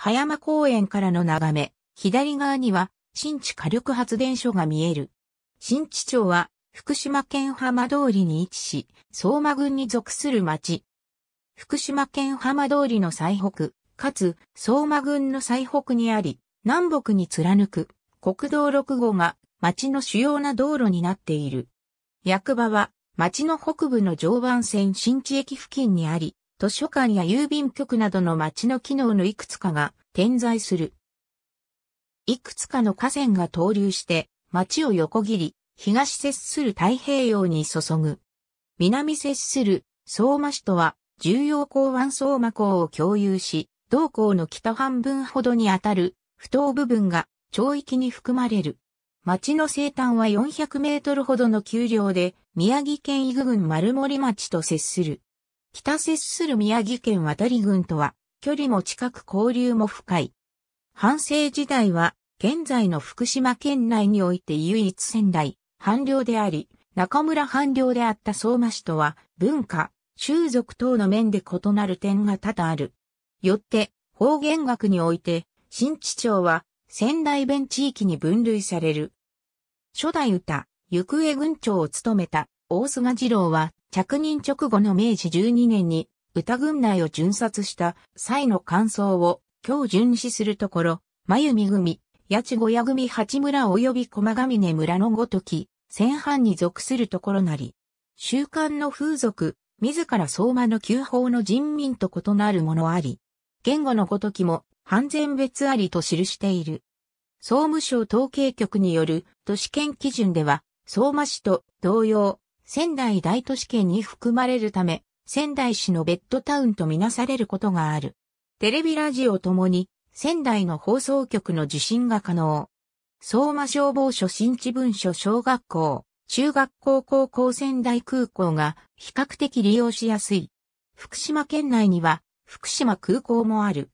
葉山公園からの眺め、左側には新地火力発電所が見える。新地町は福島県浜通りに位置し、相馬郡に属する町。福島県浜通りの最北、かつ相馬郡の最北にあり、南北に貫く国道6号が町の主要な道路になっている。役場は町の北部の常磐線新地駅付近にあり、図書館や郵便局などの町の機能のいくつかが点在する。いくつかの河川が投流して町を横切り、東接する太平洋に注ぐ。南接する相馬市とは重要港湾相馬港を共有し、同港の北半分ほどにあたる不当部分が町域に含まれる。町の西端は400メートルほどの丘陵で宮城県伊具郡丸森町と接する。北接する宮城県渡り郡とは、距離も近く交流も深い。半世時代は、現在の福島県内において唯一仙台、藩領であり、中村藩領であった相馬市とは、文化、習俗等の面で異なる点が多々ある。よって、方言学において、新地町は、仙台弁地域に分類される。初代歌、行方郡長を務めた大菅二郎は着任直後の明治12年に歌軍内を巡殺した際の感想を今日巡視するところ、真由組、八千小屋組八村及び駒ヶ峰村のごとき、戦犯に属するところなり、習慣の風俗、自ら相馬の旧法の人民と異なるものあり、言語のごときも、半然別ありと記している。総務省統計局による都市圏基準では、相馬市と同様、仙台大都市圏に含まれるため、仙台市のベッドタウンとみなされることがある。テレビラジオともに、仙台の放送局の受信が可能。相馬消防署新地文書小学校、中学校高校仙台空港が比較的利用しやすい。福島県内には福島空港もある。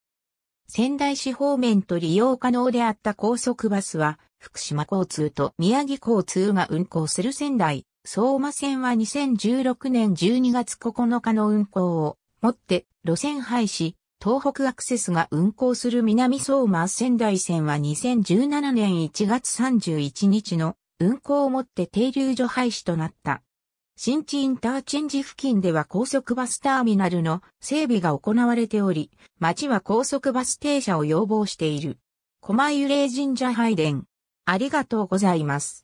仙台市方面と利用可能であった高速バスは福島交通と宮城交通が運行する仙台相馬線は2016年12月9日の運行をもって路線廃止、東北アクセスが運行する南相馬仙台線は2017年1月31日の運行をもって停留所廃止となった。新地インターチェンジ付近では高速バスターミナルの整備が行われており、町は高速バス停車を要望している。狛湯霊神社拝殿。ありがとうございます。